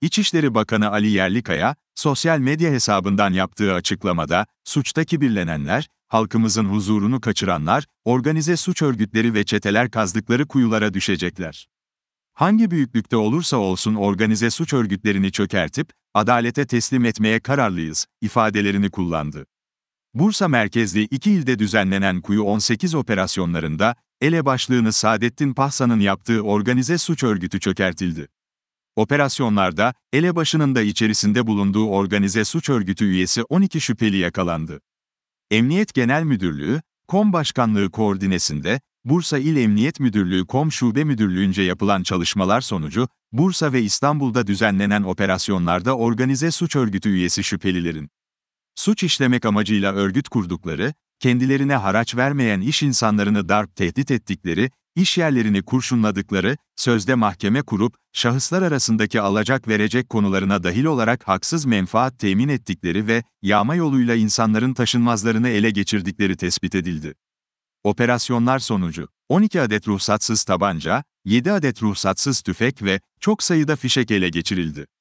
İçişleri Bakanı Ali Yerlikaya, sosyal medya hesabından yaptığı açıklamada, suçta kibirlenenler, halkımızın huzurunu kaçıranlar, organize suç örgütleri ve çeteler kazdıkları kuyulara düşecekler. Hangi büyüklükte olursa olsun organize suç örgütlerini çökertip, adalete teslim etmeye kararlıyız, ifadelerini kullandı. Bursa merkezli iki ilde düzenlenen Kuyu 18 operasyonlarında, ele başlığını Saadettin Pahsa'nın yaptığı organize suç örgütü çökertildi. Operasyonlarda, elebaşının da içerisinde bulunduğu organize suç örgütü üyesi 12 şüpheli yakalandı. Emniyet Genel Müdürlüğü, KOM Başkanlığı koordinesinde, Bursa İl Emniyet Müdürlüğü KOM Şube Müdürlüğü'nce yapılan çalışmalar sonucu, Bursa ve İstanbul'da düzenlenen operasyonlarda organize suç örgütü üyesi şüphelilerin, suç işlemek amacıyla örgüt kurdukları, kendilerine haraç vermeyen iş insanlarını darp tehdit ettikleri, iş yerlerini kurşunladıkları, sözde mahkeme kurup, şahıslar arasındaki alacak verecek konularına dahil olarak haksız menfaat temin ettikleri ve yağma yoluyla insanların taşınmazlarını ele geçirdikleri tespit edildi. Operasyonlar sonucu 12 adet ruhsatsız tabanca, 7 adet ruhsatsız tüfek ve çok sayıda fişek ele geçirildi.